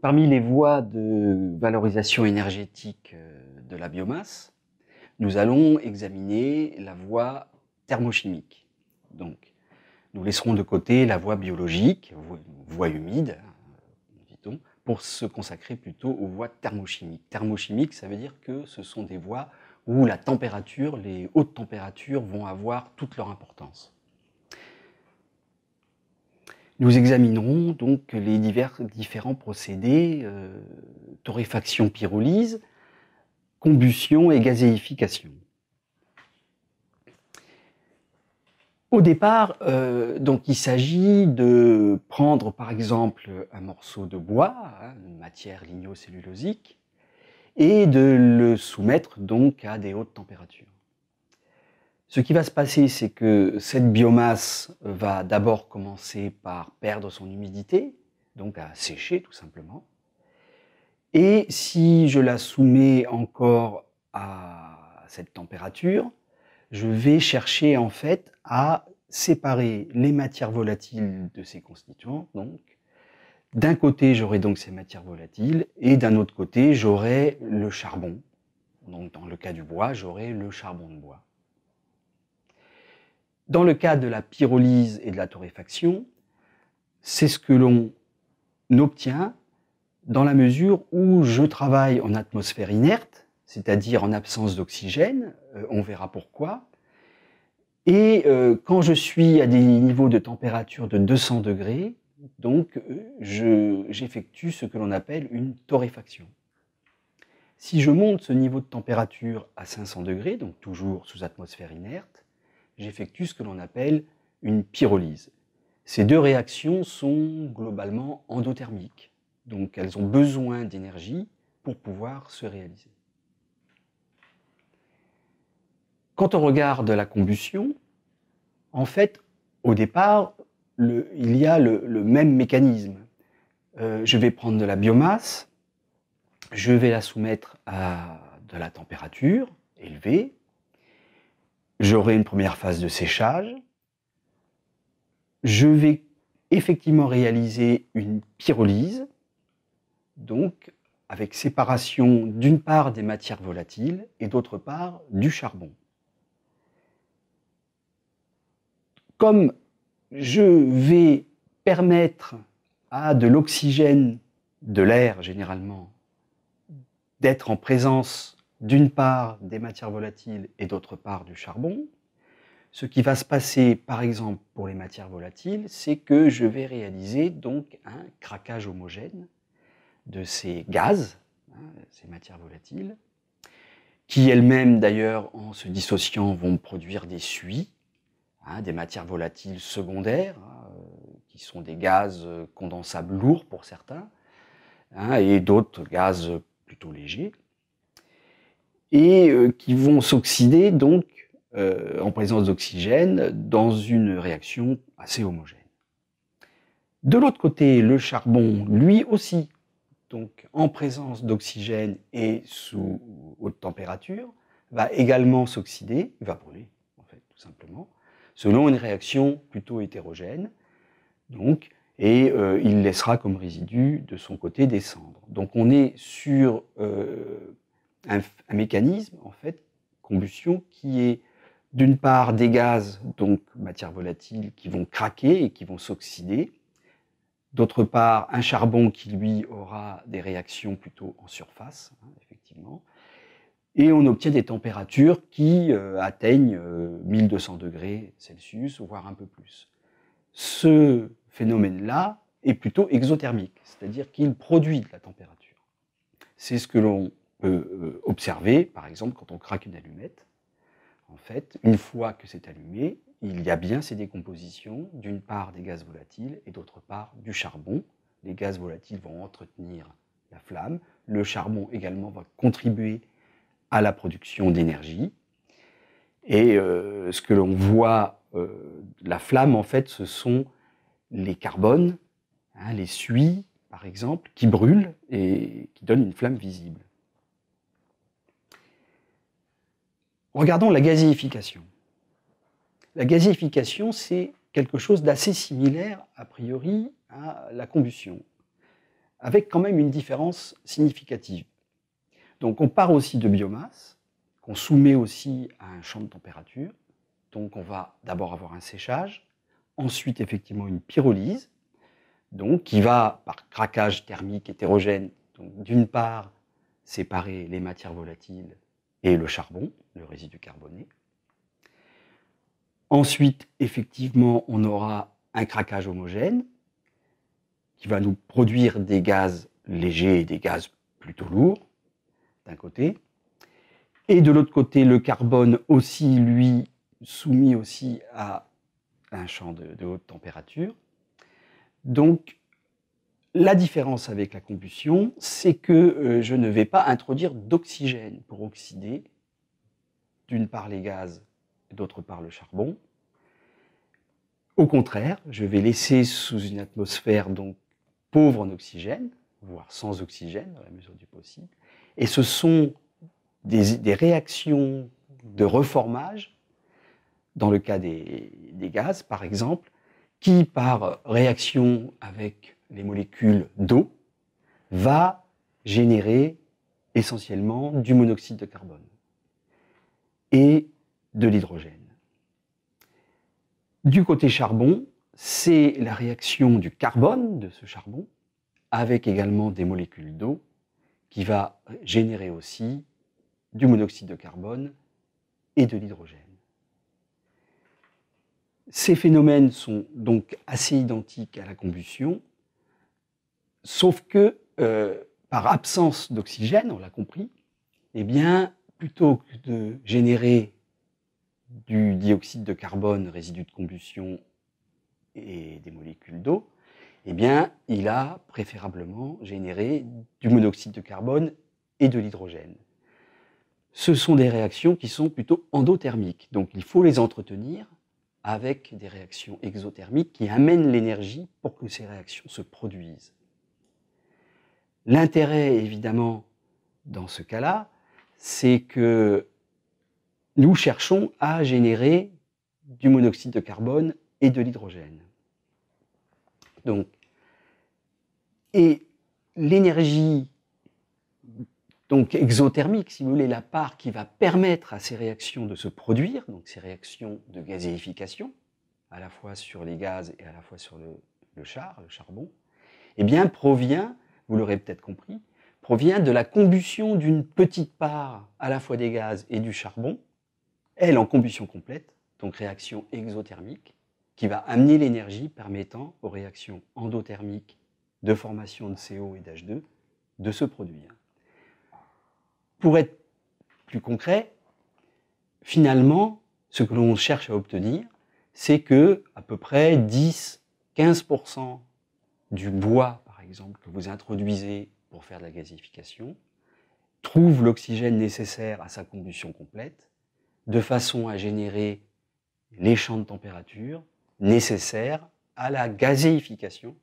parmi les voies de valorisation énergétique euh, de la biomasse, nous allons examiner la voie thermochimique. nous laisserons de côté la voie biologique, voie humide, euh, dit-on, pour se consacrer plutôt aux voies thermochimiques. Thermochimique, ça veut dire que ce sont des voies où la température, les hautes températures vont avoir toute leur importance. Nous examinerons donc les différents procédés, euh, torréfaction pyrolyse, combustion et gazéification. Au départ, euh, donc il s'agit de prendre par exemple un morceau de bois, hein, une matière lignocellulosique, et de le soumettre donc à des hautes températures. Ce qui va se passer, c'est que cette biomasse va d'abord commencer par perdre son humidité, donc à sécher tout simplement. Et si je la soumets encore à cette température, je vais chercher en fait à séparer les matières volatiles mm. de ses constituants. Donc, d'un côté, j'aurai donc ces matières volatiles et d'un autre côté, j'aurai le charbon. Donc, dans le cas du bois, j'aurai le charbon de bois. Dans le cas de la pyrolyse et de la torréfaction, c'est ce que l'on obtient dans la mesure où je travaille en atmosphère inerte, c'est-à-dire en absence d'oxygène, euh, on verra pourquoi, et euh, quand je suis à des niveaux de température de 200 degrés, donc euh, j'effectue ce que l'on appelle une torréfaction. Si je monte ce niveau de température à 500 degrés, donc toujours sous atmosphère inerte, j'effectue ce que l'on appelle une pyrolyse. Ces deux réactions sont globalement endothermiques, donc elles ont besoin d'énergie pour pouvoir se réaliser. Quand on regarde la combustion, en fait, au départ, il y a le, même mécanisme. Euh, je vais prendre de la biomasse, je vais la soumettre à de la température élevée, j'aurai une première phase de séchage. Je vais effectivement réaliser une pyrolyse, donc avec séparation d'une part des matières volatiles et d'autre part du charbon. Comme je vais permettre à de l'oxygène de l'air généralement d'être en présence d'une part des matières volatiles et d'autre part du charbon. Ce qui va se passer, par exemple, pour les matières volatiles, c'est que je vais réaliser donc un craquage homogène de ces gaz, hein, ces matières volatiles, qui elles-mêmes, d'ailleurs, en se dissociant, vont produire des suies, hein, des matières volatiles secondaires, hein, qui sont des gaz condensables lourds pour certains, et d'autres gaz plutôt légers et euh, qui vont s'oxyder donc euh, en présence d'oxygène dans une réaction assez homogène. De l'autre côté, le charbon, lui aussi, donc en présence d'oxygène et sous haute température, va également s'oxyder, va brûler en fait tout simplement, selon une réaction plutôt hétérogène. Donc, et euh, il laissera comme résidu de son côté descendre. Donc on est sur un, mécanisme, en fait, combustion, qui est d'une part des gaz, donc matières volatiles, qui vont craquer et qui vont s'oxyder. D'autre part, un charbon qui, lui, aura des réactions plutôt en surface, hein, effectivement. Et on obtient des températures qui euh, atteignent 1200 euh, degrés Celsius, voire un peu plus. Ce phénomène-là est plutôt exothermique, c'est-à-dire qu'il produit de la température. C'est ce que l'on peut euh, observer, par exemple, quand on craque une allumette, en fait, une fois que c'est allumé, il y a bien ces décompositions, d'une part des gaz volatiles et d'autre part du charbon. Les gaz volatiles vont entretenir la flamme, le charbon également va contribuer à la production d'énergie. Et euh, ce que l'on voit, euh, la flamme, en fait, ce sont les carbones, hein, les suies, par exemple, qui brûlent et qui donnent une flamme visible. Regardons la gazéification. La gazéification, c'est quelque chose d'assez similaire, a priori, à la combustion, avec quand même une différence significative. Donc on part aussi de biomasse, qu'on soumet aussi à un champ de température. Donc on va d'abord avoir un séchage, ensuite effectivement une pyrolyse, donc qui va par craquage thermique hétérogène, d'une part séparer les matières volatiles et le charbon, le résidu carboné. Ensuite, effectivement, on aura un craquage homogène qui va nous produire des gaz légers et des gaz plutôt lourds, d'un côté. Et de l'autre côté, le carbone aussi, lui, soumis aussi à un champ de, haute température. Donc, la différence avec la combustion, c'est que euh, je ne vais pas introduire d'oxygène pour oxyder, d'une part les gaz, d'autre part le charbon. Au contraire, je vais laisser sous une atmosphère donc pauvre en oxygène, voire sans oxygène dans la mesure du possible. Et ce sont des, réactions de reformage, dans le cas des, des gaz par exemple, qui par réaction avec les molécules d'eau, va générer essentiellement du monoxyde de carbone et de l'hydrogène. Du côté charbon, c'est la réaction du carbone de ce charbon avec également des molécules d'eau qui va générer aussi du monoxyde de carbone et de l'hydrogène. Ces phénomènes sont donc assez identiques à la combustion, Sauf que euh, par absence d'oxygène, on l'a compris, eh bien, plutôt que de générer du dioxyde de carbone, résidu de combustion et des molécules d'eau, eh bien, il a préférablement généré du monoxyde de carbone et de l'hydrogène. Ce sont des réactions qui sont plutôt endothermiques, donc il faut les entretenir avec des réactions exothermiques qui amènent l'énergie pour que ces réactions se produisent. L'intérêt, évidemment, dans ce cas-là, c'est que nous cherchons à générer du monoxyde de carbone et de l'hydrogène. Donc, et l'énergie donc exothermique, si vous voulez, la part qui va permettre à ces réactions de se produire, donc ces réactions de gazéification, à la fois sur les gaz et à la fois sur le, le char, le charbon, eh bien, provient vous l'aurez peut-être compris, provient de la combustion d'une petite part à la fois des gaz et du charbon, elle en combustion complète, donc réaction exothermique, qui va amener l'énergie permettant aux réactions endothermiques de formation de CO et d'H2 de se produire. Pour être plus concret, finalement, ce que l'on cherche à obtenir, c'est que à peu près 10-15% du bois que vous introduisez pour faire de la gazification, trouve l'oxygène nécessaire à sa combustion complète, de façon à générer les champs de température nécessaires à la gazéification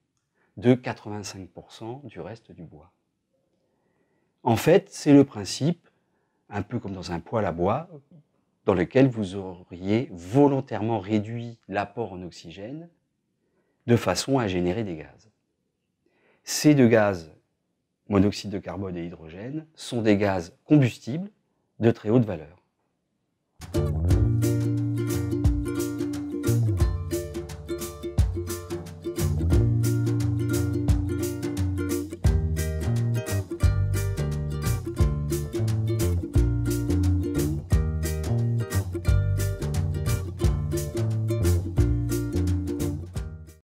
de 85% du reste du bois. En fait, c'est le principe, un peu comme dans un poêle à bois, dans lequel vous auriez volontairement réduit l'apport en oxygène de façon à générer des gaz. Ces deux gaz, monoxyde de carbone et hydrogène, sont des gaz combustibles de très haute valeur.